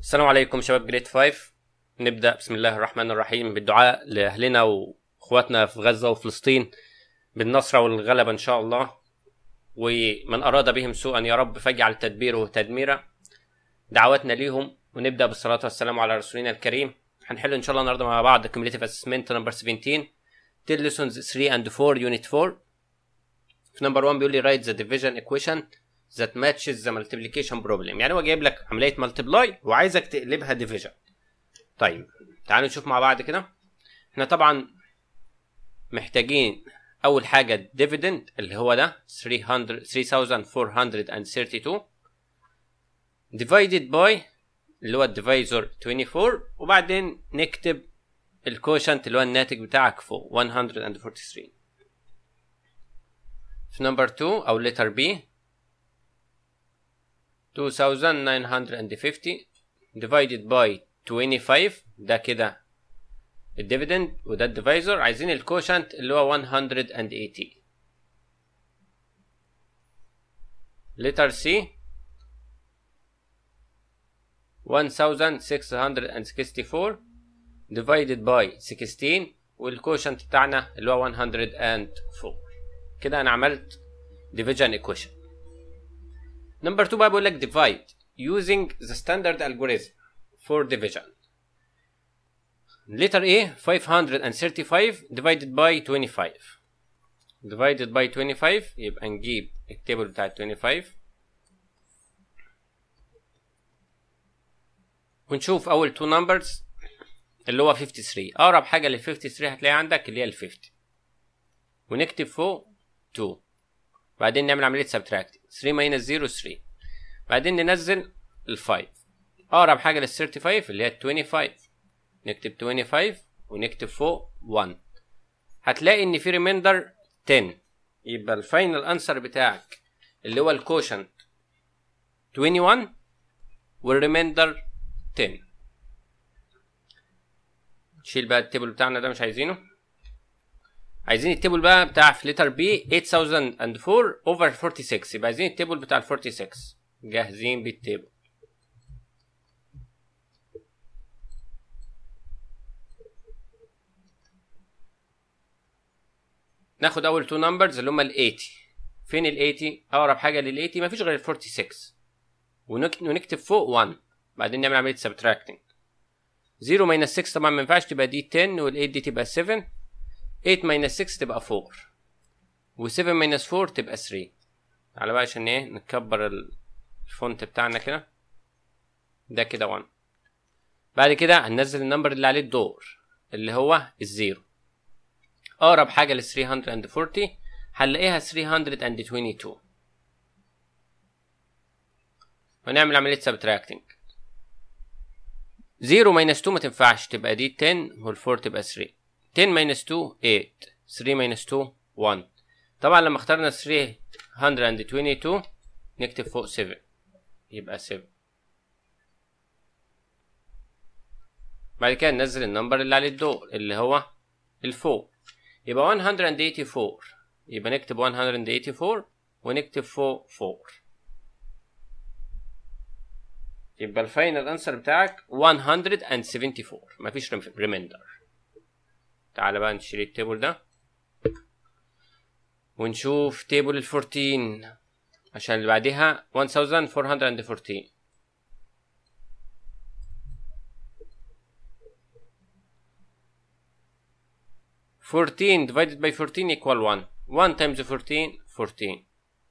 السلام عليكم شباب جريد 5 نبدا بسم الله الرحمن الرحيم بالدعاء لاهلنا واخواتنا في غزه وفلسطين بالنصره والغلبه ان شاء الله ومن اراد بهم سوءا يا رب فاجعل تدبيره تدميرا دعواتنا ليهم ونبدا بالصلاه والسلام على رسولنا الكريم هنحل ان شاء الله النهارده مع بعض cumulative اسسمنت نمبر 17 تيل ليسونز 3 اند 4 unit 4 في نمبر 1 بيقول لي write the division equation ذات ماتشز ذا مالتيبليكيشن بروبلم يعني هو جايب لك عمليه مالتيبلاي وعايزك تقلبها ديفيجن طيب تعالوا نشوف مع بعض كده احنا طبعا محتاجين اول حاجه الديفيدند اللي هو ده 300 3432 ديفايدد باي اللي هو الديفايزر 24 وبعدين نكتب الكوشنت اللي هو الناتج بتاعك فوق 143 في نمبر 2 او لتر بي 2950 divided by 25 ده كده الديفيدند وده الديفايزر عايزين الكوشنت اللي هو 180 letter C 1664 divided by 16 والكوشنت بتاعنا اللي هو 104 كده انا عملت division equation Number two, بقول لك divide using the standard algorithm for division. Letter A 535 divided by 25 divided by 25 يبقى نجيب table بتاع 25 ونشوف أول two numbers اللي هو 53 أقرب حاجة لل 53 هتلاقيها عندك اللي هي ال 50 ونكتب فوق 2 بعدين نعمل عمليه سبتراكت 3 ماينس 0 3 بعدين ننزل ال5 اقرب حاجه لل 35 اللي هي 25 نكتب 25 ونكتب فوق 1 هتلاقي ان في ريميندر 10 يبقى الفاينل انسر بتاعك اللي هو الكوشنت 21 والريميندر 10 نشيل بقى التيبل بتاعنا ده مش عايزينه عايزين التيبل بقى بتاع في لتر بي 8004 اوفر 46 يبقى عايزين التيبل بتاع ال 46 جاهزين بالتيبل ناخد اول تو نمبرز اللي هما ال 80 فين ال 80 اقرب حاجه لل 80 مفيش غير ال 46 ونكتب فوق 1 بعدين نعمل عمليه سبتراكتنج 0 ماينس 6 طبعا ما ينفعش تبقى دي 10 وال 8 دي تبقى 7 8 6 تبقى 4 و7 4 تبقى 3 تعالى بقى عشان ايه نكبر الفونت بتاعنا كده ده كده 1 بعد كده هننزل النمبر اللي عليه الدور اللي هو الزيرو اقرب حاجه ل 340 هنلاقيها 322 ونعمل عمليه سبتراكتنج 0 ماينس 2 ما تنفعش تبقى دي 10 وال 4 تبقى 3 10 minus 2 8 3 minus 2 1 طبعا لما اخترنا 322 نكتب فوق 7 يبقى 7 بعد كده ننزل النمبر اللي على الدور اللي هو الفوق يبقى 184 يبقى نكتب 184 ونكتب فوق 4 يبقى الفاينل انسر بتاعك 174 مفيش ريميندر تعال بقى نشيل التيبل ده ونشوف تيبل 14 عشان اللي بعدها 1414 14 divided by 14 equal 1 1 times 14 14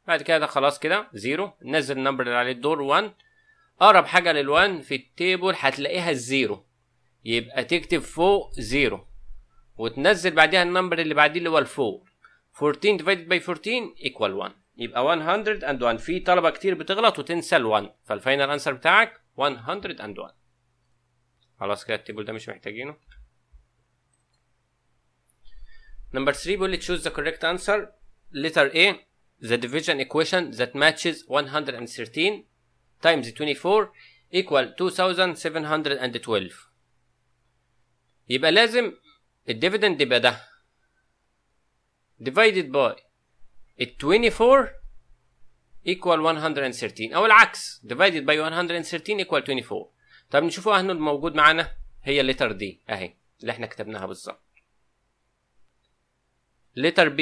بعد كده خلاص كده زيرو نزل النمبر اللي عليه الدور 1 اقرب حاجه لل1 في التيبل هتلاقيها الزيرو يبقى تكتب فوق زيرو وتنزل بعدها النمبر اللي بعديه اللي هو الفور 14 divided by 14 equal 1 يبقى 101 في طلبه كتير بتغلط وتنسى ال1 فالفاينل انسر بتاعك 101 خلاص كده التيبل ده مش محتاجينه نمبر 3 بيقول لي choose the correct answer letter A the division equation that matches 113 times 24 equal 2712 يبقى لازم الديفيدند يبقى ده divided by ال 24 equal 113 او العكس divided by 113 equal 24 طب نشوفوا اهنو الموجود معانا هي الليتر دي اهي اللي احنا كتبناها بالظبط letter B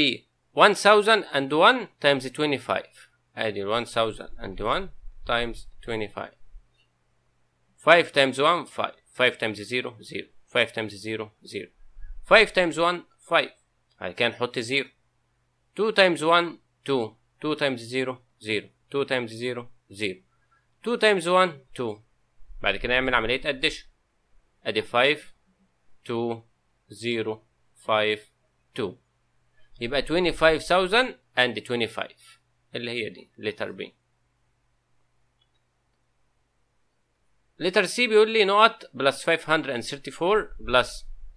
1001 times 25 ادي 1001 times 25 5 times 1 5 5 times 0 0 5 times 0 0 5 تايمز 1 5 بعد كده نحط 0 2 تايمز 1 2 2 تايمز 0 0 2 تايمز 0 0 2 تايمز 1 2 بعد كده نعمل عملية اديشن ادي 5 2 0 5 2 يبقى 25000 and 25 اللي هي دي letter B letter C بيقول لي نقط plus 534 plus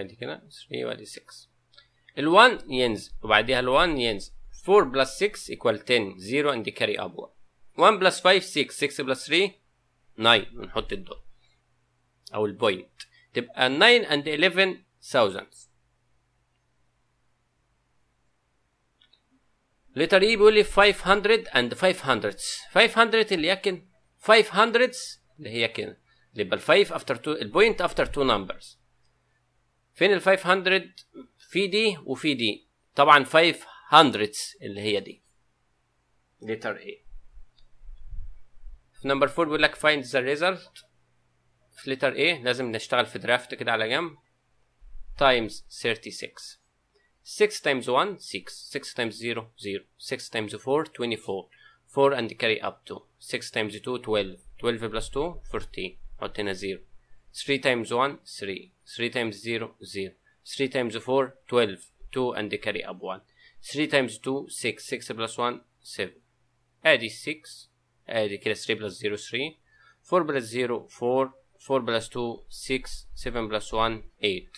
ادي كده 3 وادي 6 ال1 ينزل وبعديها ال1 ينزل 4 بلس 6 equal 10 0 and carry upward 1 بلس 5 6 6 بلس 3 9 ونحط الدوت او البوينت تبقى 9 and 11 thousands لتر اي بيقول لي 500 and 500 500 اللي هي كده 500 اللي هي كده يبقى ال 5 after 2 البوينت after 2 numbers فين ال 500 في دي وفي دي طبعا 500 اللي هي دي ليتر اي في نمبر 4 بيقول لك فايند ذا ريزلت في ليتر اي لازم نشتغل في درافت كده على جنب تايمز 36 6 times 1 6 6 times 0 0 6 times 4 24 4 and carry up to 6 times 2 12 12 plus 2 14 حطينا 0 3 times 1 3 3 times 0 0 3 times 4 12 2 and carry up 1 3 times 2 6 6 plus 1 7 ادي 6 ادي كده 3 plus 0 3 4 plus 0 4 4 plus 2 6 7 plus 1 8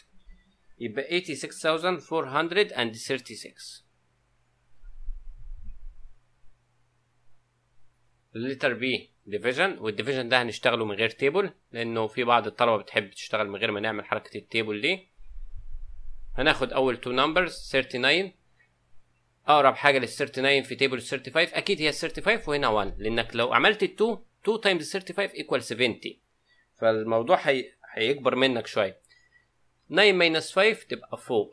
يبقى 86436 الليتر بي ديفيجن والديفيجن ده هنشتغله من غير تيبل لانه في بعض الطلبه بتحب تشتغل من غير ما نعمل حركه التيبل دي هناخد اول تو نمبرز 39 اقرب حاجه لل 39 في تيبل 35 اكيد هي 35 وهنا 1 لانك لو عملت ال 2 2 تايمز 35 ايكوال 70 فالموضوع هي... هيكبر منك شويه 9 ماينس 5 تبقى 4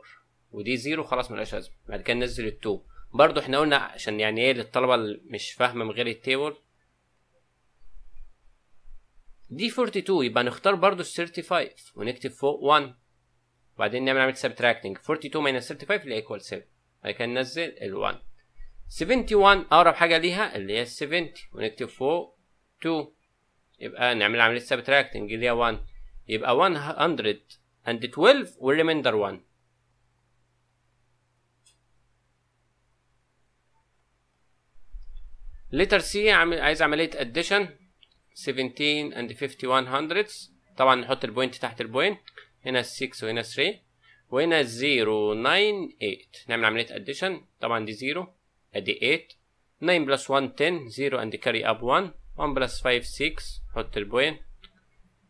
ودي 0 خلاص مالهاش لازمه بعد كده ننزل ال 2 برضه احنا قلنا عشان يعني ايه للطلبه اللي مش فاهمه من غير التيبل دي 42 يبقى نختار برضو ال 35 ونكتب فوق 1 وبعدين نعمل عمليه سبتراكتنج 42 ماينس 35 اللي ايكوال 7 بعد كده ننزل ال 1 71 اقرب حاجه ليها اللي هي ال 70 ونكتب فوق 2 يبقى نعمل عمليه سبتراكتنج اللي هي 1 يبقى 112 والريميندر 1 لتر سي عايز عمليه اديشن 17 and 51 hundredths طبعا نحط البوينت تحت البوينت هنا 6 وهنا 3 وهنا 0 9 8 نعمل عملية addition طبعا دي 0 ادي 8 9 plus 1 10 0 and carry up 1 1 plus 5 6 حط البوينت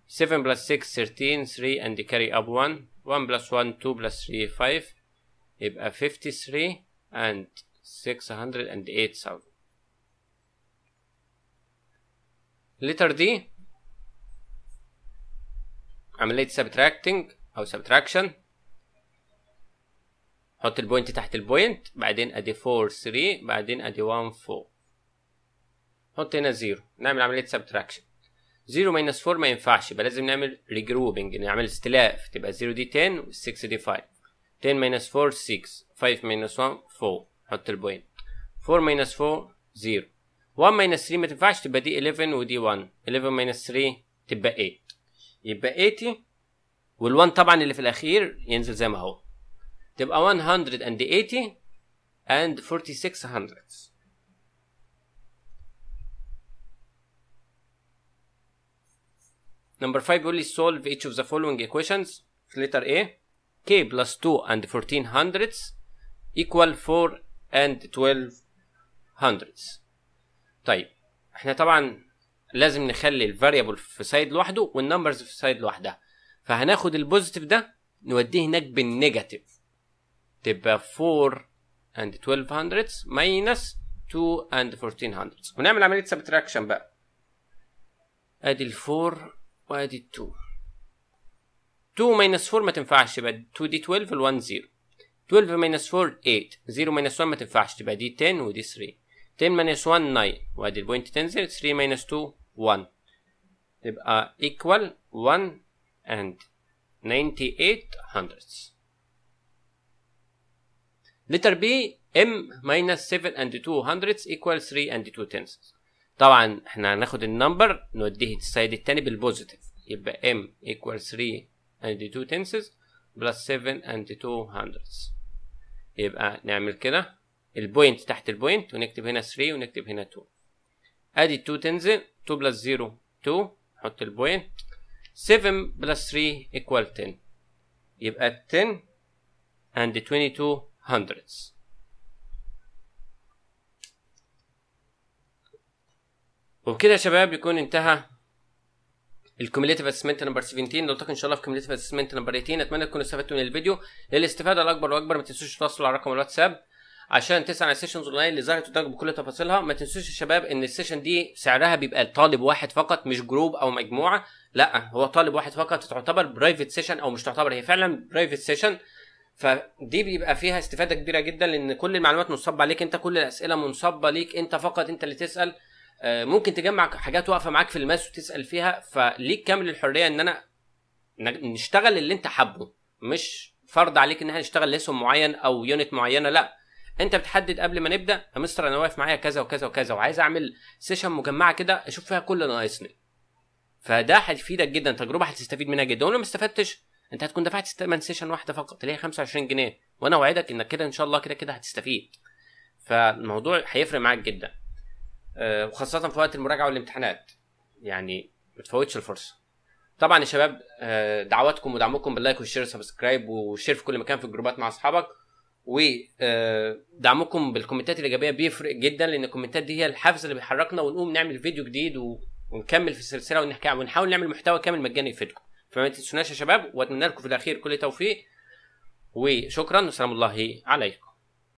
7 plus 6 13 3 and carry up 1 1 plus 1 2 plus 3 5 يبقى 53 and 608,000 لتر دي عملية subtracting أو subtraction حط البوينت تحت البوينت بعدين ادي 4 3 بعدين ادي 1 4 حط هنا زيرو نعمل عملية subtraction زيرو minus 4 ما ينفعش يبقى لازم نعمل regrouping نعمل استلاف تبقى زيرو دي 10 و 6 دي 5 10 minus 4 6 5 minus 1 4 حط البوينت 4 minus 4 0 1 3 ما تنفعش تبقى دي 11 ودي 1 11 ماينس 3 تبقى 8 يبقى 80 وال1 طبعا اللي في الاخير ينزل زي ما هو تبقى 180 and 46 hundredths Number 5 بيقول solve each of the following equations في letter A k plus 2 and 14 hundredths equal 4 and 12 hundredths طيب احنا طبعا لازم نخلي الفاريبل في سايد لوحده والنمبرز في سايد لوحدها فهناخد البوزيتيف ده نوديه هناك بالنيجاتيف تبقى 4 and 12 hundredths minus 2 and 14 hundredths ونعمل عملية سبتراكشن بقى ادي ال 4 وادي ال 2 2 minus 4 ما تنفعش يبقى 2 دي 12 ال 1 0 12 minus 4 8 0 minus 1 ما تنفعش تبقى دي 10 ودي 3 10 minus 1 9 وادي البوينت تنزل 3 minus 2 1 تبقى equal 1 and 98 hundredths letter B m minus 7 and 2 hundredths equal 3 and 2 tenths طبعا احنا هناخد النمبر نوديه السايد التاني بالبوزيتيف يبقى m equal 3 and 2 tenths plus 7 and 2 hundredths يبقى نعمل كده البوينت تحت البوينت ونكتب هنا 3 ونكتب هنا 2 ادي 2 تنزل 2 بلس 0 2 نحط البوينت 7 بلس 3 equal 10 يبقى 10 and 22 hundredths وبكده يا شباب يكون انتهى الكوميليتيف اسسمنت نمبر 17 نلتقي ان شاء الله في كوميليتيف اسسمنت نمبر 18 اتمنى تكونوا استفدتوا من الفيديو للاستفاده الاكبر واكبر ما تنسوش تتواصلوا على رقم الواتساب عشان تسعى على السيشنز اونلاين اللي ظهرت قدامك بكل تفاصيلها ما تنسوش يا شباب ان السيشن دي سعرها بيبقى لطالب واحد فقط مش جروب او مجموعه لا هو طالب واحد فقط تعتبر برايفت سيشن او مش تعتبر هي فعلا برايفت سيشن فدي بيبقى فيها استفاده كبيره جدا لان كل المعلومات منصبه عليك انت كل الاسئله منصبه ليك انت فقط انت اللي تسال آه، ممكن تجمع حاجات واقفه معاك في الماس وتسال فيها فليك كامل الحريه ان انا نشتغل اللي انت حابه مش فرض عليك ان احنا نشتغل لاسم معين او يونت معينه لا انت بتحدد قبل ما نبدا يا مستر انا واقف معايا كذا وكذا وكذا وعايز اعمل سيشن مجمعه كده اشوف فيها كل اللي ناقصني فده هيفيدك جدا تجربه هتستفيد منها جدا ولو ما استفدتش انت هتكون دفعت ثمن سيشن واحده فقط اللي هي 25 جنيه وانا اوعدك انك كده ان شاء الله كده كده هتستفيد فالموضوع هيفرق معاك جدا أه وخاصه في وقت المراجعه والامتحانات يعني ما تفوتش الفرصه طبعا يا شباب آه، دعواتكم ودعمكم باللايك والشير والسبسكرايب وشير في كل مكان في الجروبات مع اصحابك ودعمكم آه، بالكومنتات الايجابيه بيفرق جدا لان الكومنتات دي هي الحافز اللي بيحركنا ونقوم نعمل فيديو جديد ونكمل في السلسله ونحكي ونحاول نعمل محتوى كامل مجاني يفيدكم فما تنسوناش يا شباب واتمنى لكم في الاخير كل توفيق وشكرا وسلام الله عليكم